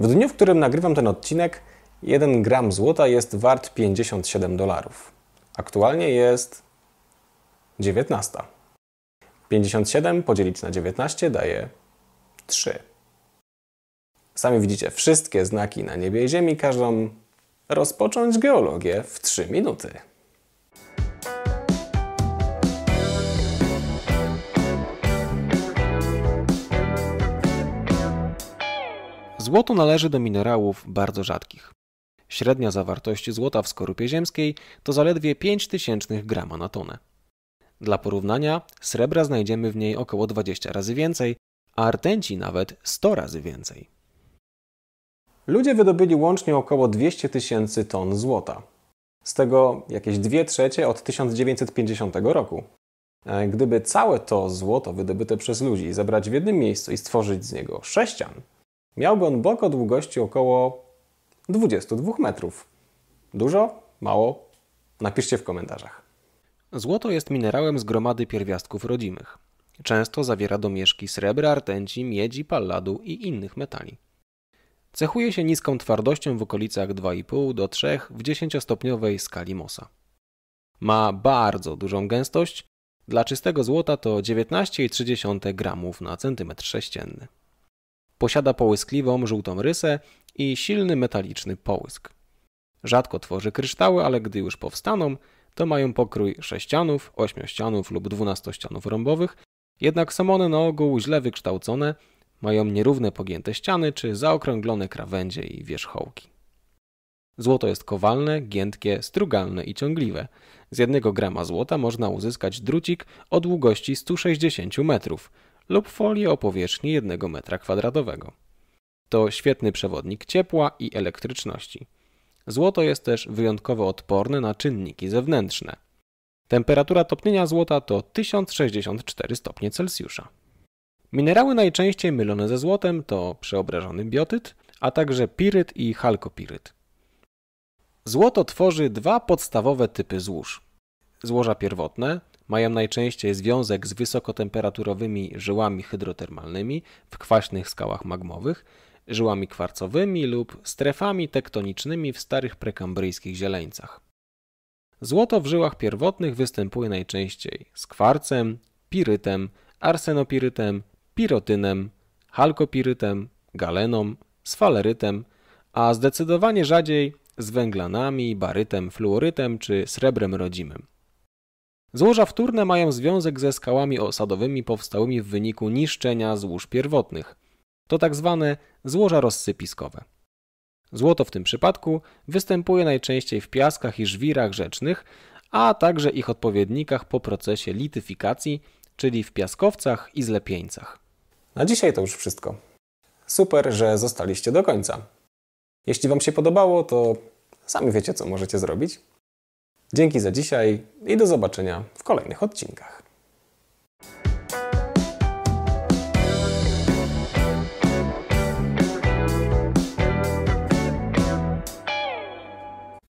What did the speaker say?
W dniu, w którym nagrywam ten odcinek, 1 gram złota jest wart 57 dolarów. Aktualnie jest 19. 57 podzielić na 19 daje 3. Sami widzicie wszystkie znaki na niebie i ziemi, każą rozpocząć geologię w 3 minuty. Złoto należy do minerałów bardzo rzadkich. Średnia zawartość złota w skorupie ziemskiej to zaledwie 5000 grama na tonę. Dla porównania, srebra znajdziemy w niej około 20 razy więcej, a rtęci nawet 100 razy więcej. Ludzie wydobyli łącznie około 200 tysięcy ton złota. Z tego jakieś 2 trzecie od 1950 roku. E, gdyby całe to złoto wydobyte przez ludzi zebrać w jednym miejscu i stworzyć z niego sześcian, Miałby on bok o długości około 22 metrów. Dużo? Mało? Napiszcie w komentarzach. Złoto jest minerałem z gromady pierwiastków rodzimych. Często zawiera domieszki srebra, rtęci, miedzi, palladu i innych metali. Cechuje się niską twardością w okolicach 2,5 do 3 w 10-stopniowej skali Mosa. Ma bardzo dużą gęstość, dla czystego złota to 19,3 g na centymetr sześcienny. Posiada połyskliwą żółtą rysę i silny metaliczny połysk. Rzadko tworzy kryształy, ale gdy już powstaną, to mają pokrój sześcianów, ośmiościanów lub dwunastościanów rąbowych, jednak są one na ogół źle wykształcone, mają nierówne pogięte ściany czy zaokrąglone krawędzie i wierzchołki. Złoto jest kowalne, giętkie, strugalne i ciągliwe. Z jednego grama złota można uzyskać drucik o długości 160 metrów – lub folię o powierzchni 1 m2. To świetny przewodnik ciepła i elektryczności. Złoto jest też wyjątkowo odporne na czynniki zewnętrzne. Temperatura topnienia złota to 1064 stopnie Celsjusza. Minerały najczęściej mylone ze złotem to przeobrażony biotyt, a także piryt i halkopiryt. Złoto tworzy dwa podstawowe typy złóż. Złoża pierwotne, mają najczęściej związek z wysokotemperaturowymi żyłami hydrotermalnymi w kwaśnych skałach magmowych, żyłami kwarcowymi lub strefami tektonicznymi w starych prekambryjskich zieleńcach. Złoto w żyłach pierwotnych występuje najczęściej z kwarcem, pirytem, arsenopirytem, pirotynem, halkopirytem, galeną, sfalerytem, a zdecydowanie rzadziej z węglanami, barytem, fluorytem czy srebrem rodzimym. Złoża wtórne mają związek ze skałami osadowymi powstałymi w wyniku niszczenia złóż pierwotnych. To tak zwane złoża rozsypiskowe. Złoto w tym przypadku występuje najczęściej w piaskach i żwirach rzecznych, a także ich odpowiednikach po procesie lityfikacji, czyli w piaskowcach i zlepieńcach. Na dzisiaj to już wszystko. Super, że zostaliście do końca. Jeśli Wam się podobało, to sami wiecie, co możecie zrobić. Dzięki za dzisiaj i do zobaczenia w kolejnych odcinkach.